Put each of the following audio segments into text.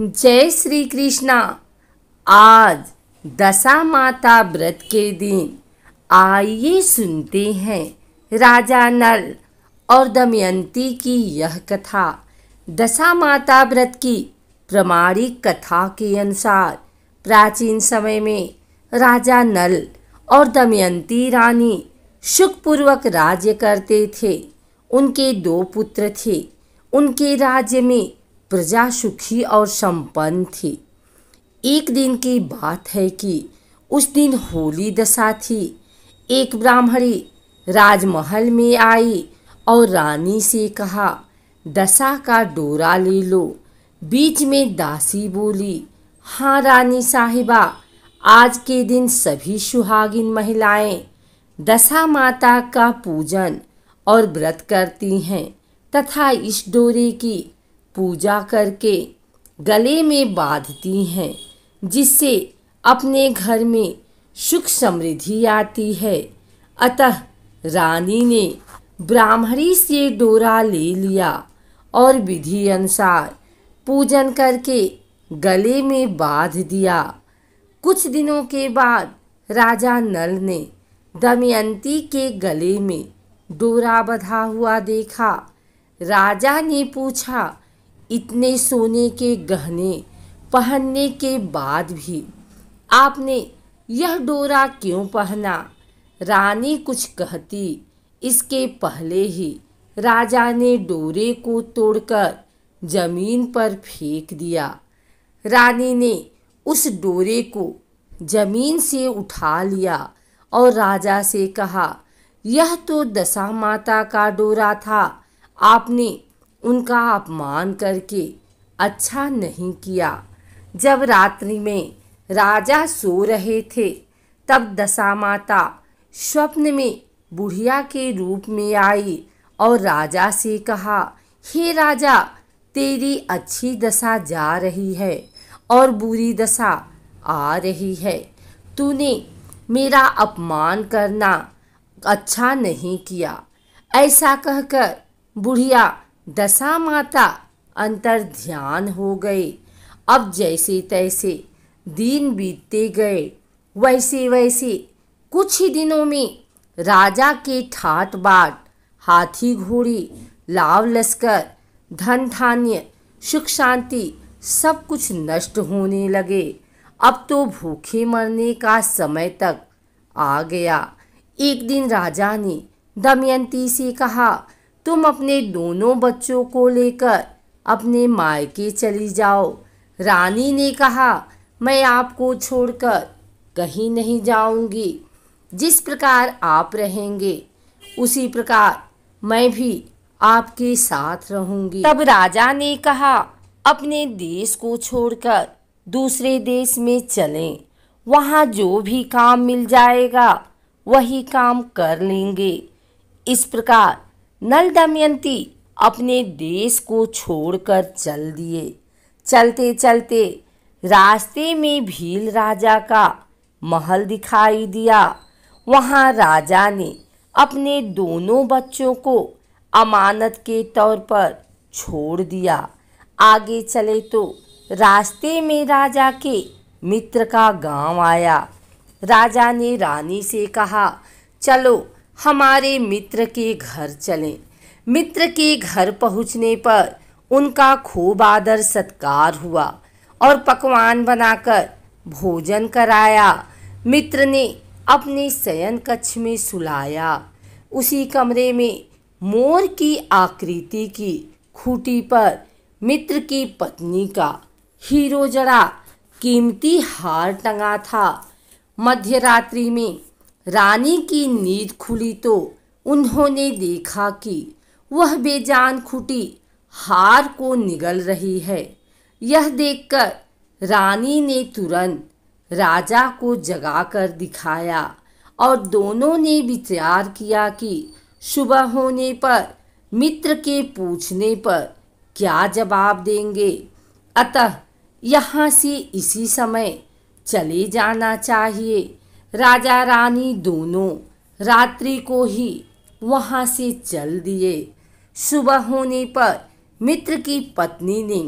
जय श्री कृष्णा आज दशा माता व्रत के दिन आइए सुनते हैं राजा नल और दमयंती की यह कथा दशा माता व्रत की प्रमाणिक कथा के अनुसार प्राचीन समय में राजा नल और दमयंती रानी सुखपूर्वक राज्य करते थे उनके दो पुत्र थे उनके राज्य में प्रजा सुखी और संपन्न थी एक दिन की बात है कि उस दिन होली दशा थी एक ब्राह्मणी राजमहल में आई और रानी से कहा दशा का डोरा ले लो बीच में दासी बोली हाँ रानी साहिबा आज के दिन सभी सुहागिन महिलाएं दशा माता का पूजन और व्रत करती हैं तथा इस डोरे की पूजा करके गले में बांधती हैं जिससे अपने घर में सुख समृद्धि आती है अतः रानी ने ब्राह्मणी से डोरा ले लिया और विधि अनुसार पूजन करके गले में बांध दिया कुछ दिनों के बाद राजा नल ने दमयंती के गले में डोरा बधा हुआ देखा राजा ने पूछा इतने सोने के गहने पहनने के बाद भी आपने यह डोरा क्यों पहना रानी कुछ कहती इसके पहले ही राजा ने डोरे को तोड़कर जमीन पर फेंक दिया रानी ने उस डोरे को जमीन से उठा लिया और राजा से कहा यह तो दशा माता का डोरा था आपने उनका अपमान करके अच्छा नहीं किया जब रात्रि में राजा सो रहे थे तब दशा माता स्वप्न में बुढ़िया के रूप में आई और राजा से कहा हे राजा तेरी अच्छी दशा जा रही है और बुरी दशा आ रही है तूने मेरा अपमान करना अच्छा नहीं किया ऐसा कहकर बुढ़िया दशा माता अंतर ध्यान हो गए अब जैसे तैसे दिन बीतते गए वैसे वैसे कुछ ही दिनों में राजा के ठाट बाट हाथी घोड़ी लाव लश्कर धन धान्य सुख शांति सब कुछ नष्ट होने लगे अब तो भूखे मरने का समय तक आ गया एक दिन राजा ने दमयंती से कहा तुम अपने दोनों बच्चों को लेकर अपने मायके चली जाओ रानी ने कहा मैं आपको छोड़कर कहीं नहीं जाऊंगी जिस प्रकार आप रहेंगे उसी प्रकार मैं भी आपके साथ रहूंगी तब राजा ने कहा अपने देश को छोड़कर दूसरे देश में चलें वहाँ जो भी काम मिल जाएगा वही काम कर लेंगे इस प्रकार नल दमयंती अपने देश को छोड़कर चल दिए चलते चलते रास्ते में भील राजा का महल दिखाई दिया वहाँ राजा ने अपने दोनों बच्चों को अमानत के तौर पर छोड़ दिया आगे चले तो रास्ते में राजा के मित्र का गांव आया राजा ने रानी से कहा चलो हमारे मित्र के घर चलें मित्र के घर पहुंचने पर उनका खूब आदर सत्कार हुआ और पकवान बनाकर भोजन कराया मित्र ने अपने शयन कक्ष में सुलाया उसी कमरे में मोर की आकृति की खूटी पर मित्र की पत्नी का हीरो जड़ा कीमती हार टंगा था मध्य रात्रि में रानी की नींद खुली तो उन्होंने देखा कि वह बेजान खुटी हार को निगल रही है यह देखकर रानी ने तुरंत राजा को जगाकर दिखाया और दोनों ने विचार किया कि सुबह होने पर मित्र के पूछने पर क्या जवाब देंगे अतः यहाँ से इसी समय चले जाना चाहिए राजा रानी दोनों रात्रि को ही वहाँ से चल दिए सुबह होने पर मित्र की पत्नी ने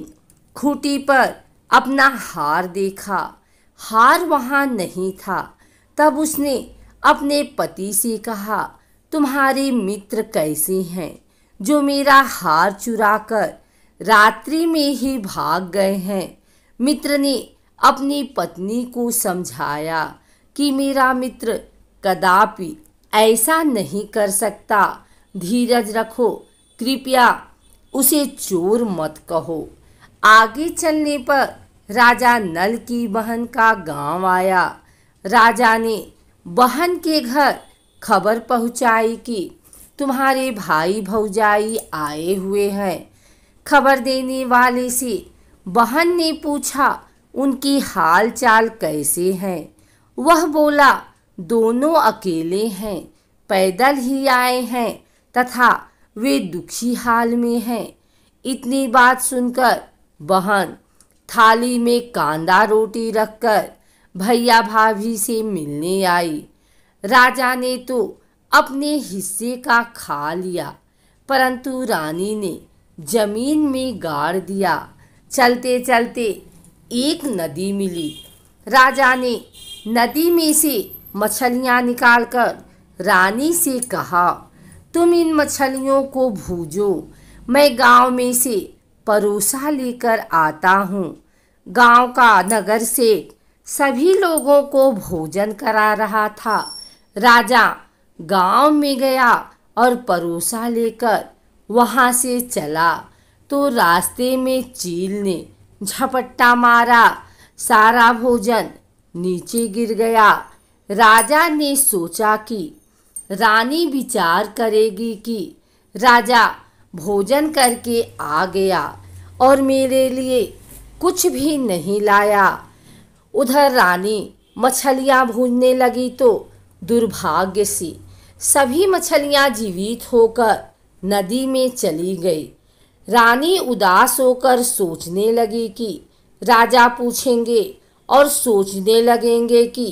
खूटी पर अपना हार देखा हार वहाँ नहीं था तब उसने अपने पति से कहा तुम्हारे मित्र कैसे हैं जो मेरा हार चुरा कर रात्रि में ही भाग गए हैं मित्र ने अपनी पत्नी को समझाया कि मेरा मित्र कदापि ऐसा नहीं कर सकता धीरज रखो कृपया उसे चोर मत कहो आगे चलने पर राजा नल की बहन का गांव आया राजा ने बहन के घर खबर पहुंचाई कि तुम्हारे भाई भौजाई आए हुए हैं खबर देने वाले से बहन ने पूछा उनकी हाल चाल कैसे हैं वह बोला दोनों अकेले हैं पैदल ही आए हैं तथा वे दुखी हाल में हैं इतनी बात सुनकर बहन थाली में कांदा रोटी रखकर भैया भाभी से मिलने आई राजा ने तो अपने हिस्से का खा लिया परंतु रानी ने जमीन में गाड़ दिया चलते चलते एक नदी मिली राजा ने नदी में से मछलियाँ निकालकर रानी से कहा तुम इन मछलियों को भूजो मैं गांव में से परोसा लेकर आता हूँ गांव का नगर से सभी लोगों को भोजन करा रहा था राजा गांव में गया और परोसा लेकर वहाँ से चला तो रास्ते में चील ने झपट्टा मारा सारा भोजन नीचे गिर गया राजा ने सोचा कि रानी विचार करेगी कि राजा भोजन करके आ गया और मेरे लिए कुछ भी नहीं लाया उधर रानी मछलियाँ भूनने लगी तो दुर्भाग्य से सभी मछलियाँ जीवित होकर नदी में चली गई रानी उदास होकर सोचने लगी कि राजा पूछेंगे और सोचने लगेंगे कि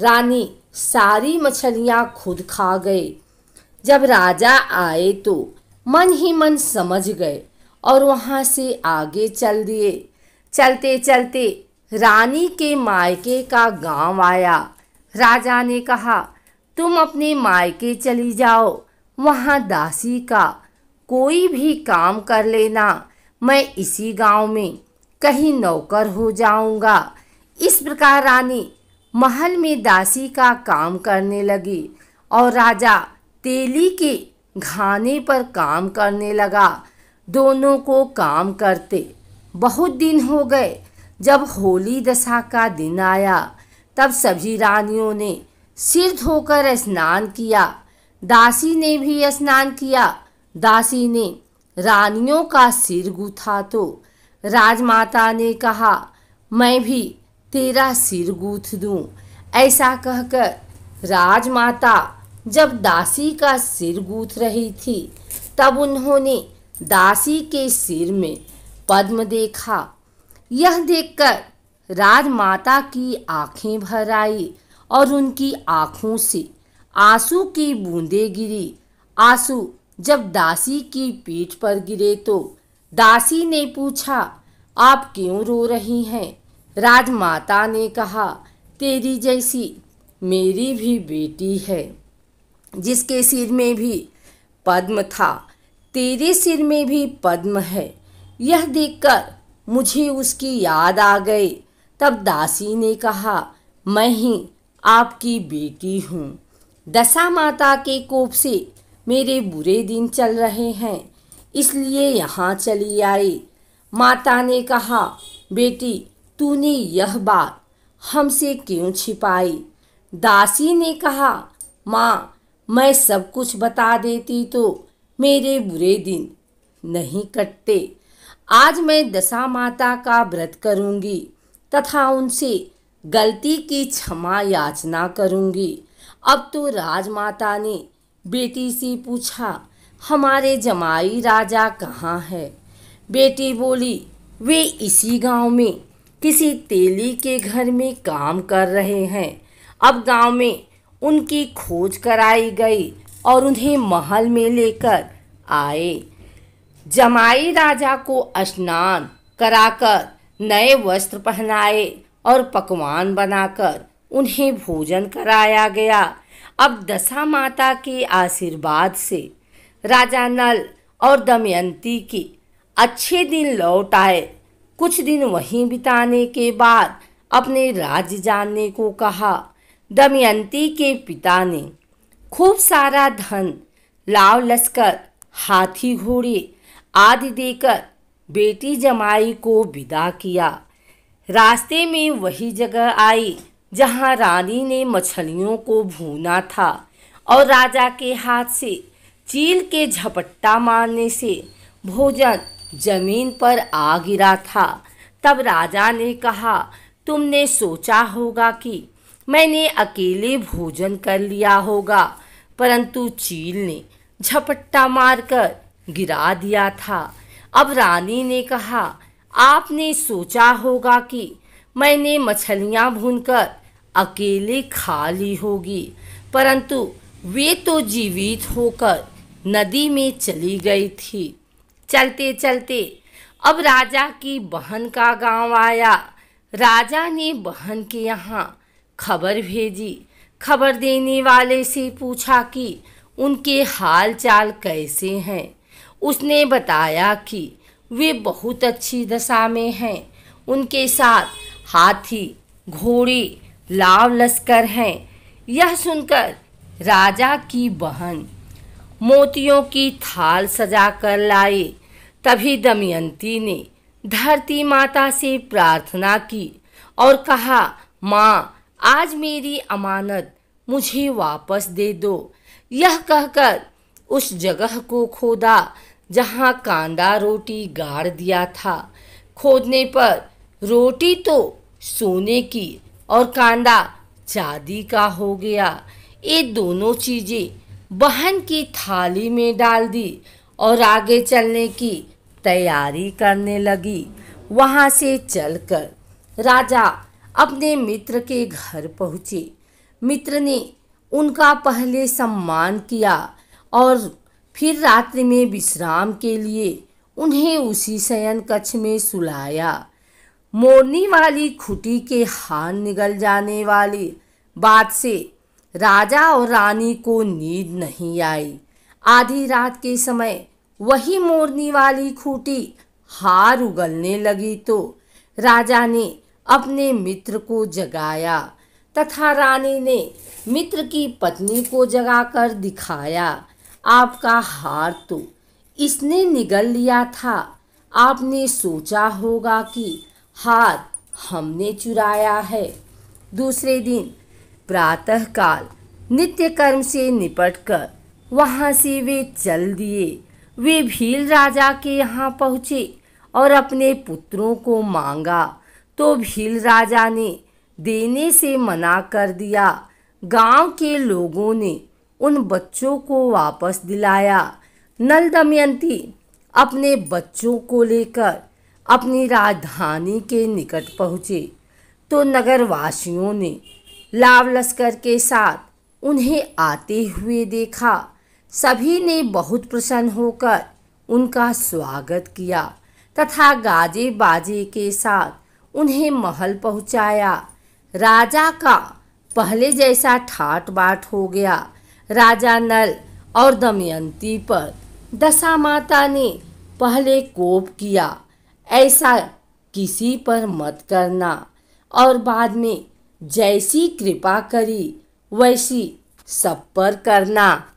रानी सारी मछलियाँ खुद खा गए जब राजा आए तो मन ही मन समझ गए और वहाँ से आगे चल दिए चलते चलते रानी के मायके का गांव आया राजा ने कहा तुम अपने मायके चली जाओ वहाँ दासी का कोई भी काम कर लेना मैं इसी गांव में कहीं नौकर हो जाऊंगा इस प्रकार रानी महल में दासी का काम करने लगी और राजा तेली के घाने पर काम करने लगा दोनों को काम करते बहुत दिन हो गए जब होली दशा का दिन आया तब सभी रानियों ने सिर धोकर स्नान किया दासी ने भी स्नान किया दासी ने रानियों का सिर गुथा तो राजमाता ने कहा मैं भी तेरा सिर गूथ दूं ऐसा कहकर राजमाता जब दासी का सिर गूथ रही थी तब उन्होंने दासी के सिर में पद्म देखा यह देखकर राजमाता की आंखें भर आई और उनकी आंखों से आंसू की बूंदे गिरी आंसू जब दासी की पीठ पर गिरे तो दासी ने पूछा आप क्यों रो रही हैं राजमाता ने कहा तेरी जैसी मेरी भी बेटी है जिसके सिर में भी पद्म था तेरे सिर में भी पद्म है यह देखकर मुझे उसकी याद आ गई तब दासी ने कहा मैं ही आपकी बेटी हूँ दशा माता के कोप से मेरे बुरे दिन चल रहे हैं इसलिए यहाँ चली आई माता ने कहा बेटी तूने यह बात हमसे क्यों छिपाई दासी ने कहा माँ मैं सब कुछ बता देती तो मेरे बुरे दिन नहीं कटते आज मैं दशा माता का व्रत करूँगी तथा उनसे गलती की क्षमा याचना करूँगी अब तो राजमाता ने बेटी से पूछा हमारे जमाई राजा कहाँ है बेटी बोली वे इसी गांव में किसी तेली के घर में काम कर रहे हैं अब गांव में उनकी खोज कराई गई और उन्हें महल में लेकर आए जमाई राजा को स्नान कराकर नए वस्त्र पहनाए और पकवान बनाकर उन्हें भोजन कराया गया अब दशा माता के आशीर्वाद से राजा नल और दमयंती की अच्छे दिन लौट आए कुछ दिन वहीं बिताने के बाद अपने राज्य जानने को कहा दमयंती के पिता ने खूब सारा धन लाव लश्कर हाथी घोड़े आदि देकर बेटी जमाई को विदा किया रास्ते में वही जगह आई जहाँ रानी ने मछलियों को भूना था और राजा के हाथ से चील के झपट्टा मारने से भोजन जमीन पर आ गिरा था तब राजा ने कहा तुमने सोचा होगा कि मैंने अकेले भोजन कर लिया होगा परंतु चील ने झपट्टा मारकर गिरा दिया था अब रानी ने कहा आपने सोचा होगा कि मैंने मछलियाँ भूनकर अकेले खा ली होगी परंतु वे तो जीवित होकर नदी में चली गई थी चलते चलते अब राजा की बहन का गांव आया राजा ने बहन के यहाँ खबर भेजी खबर देने वाले से पूछा कि उनके हाल चाल कैसे हैं उसने बताया कि वे बहुत अच्छी दशा में हैं उनके साथ हाथी घोड़े लाव लश्कर हैं यह सुनकर राजा की बहन मोतियों की थाल सजा कर लाए तभी दमयंती ने धरती माता से प्रार्थना की और कहा माँ आज मेरी अमानत मुझे वापस दे दो यह कहकर उस जगह को खोदा जहाँ कांदा रोटी गाड़ दिया था खोदने पर रोटी तो सोने की और कांदा चांदी का हो गया ये दोनों चीज़ें बहन की थाली में डाल दी और आगे चलने की तैयारी करने लगी वहाँ से चलकर राजा अपने मित्र के घर पहुँचे मित्र ने उनका पहले सम्मान किया और फिर रात्रि में विश्राम के लिए उन्हें उसी शयन कक्ष में सुलाया मोरनी वाली खुटी के हार निगल जाने वाली बात से राजा और रानी को नींद नहीं आई आधी रात के समय वही मोरनी वाली खूटी हार उगलने लगी तो राजा ने अपने मित्र को जगाया तथा रानी ने मित्र की पत्नी को जगाकर दिखाया आपका हार तो इसने निगल लिया था आपने सोचा होगा कि हार हमने चुराया है दूसरे दिन काल नित्य कर्म से निपट कर वहाँ से वे चल दिए वे भील राजा के यहाँ पहुँचे और अपने पुत्रों को मांगा तो भील राजा ने देने से मना कर दिया गांव के लोगों ने उन बच्चों को वापस दिलाया नल दमयंती अपने बच्चों को लेकर अपनी राजधानी के निकट पहुँचे तो नगरवासियों ने लाव लश्कर के साथ उन्हें आते हुए देखा सभी ने बहुत प्रसन्न होकर उनका स्वागत किया तथा गाजे बाजे के साथ उन्हें महल पहुंचाया राजा का पहले जैसा ठाट बाट हो गया राजा नल और दमयंती पर दशा माता ने पहले कोप किया ऐसा किसी पर मत करना और बाद में जैसी कृपा करी वैसी सब पर करना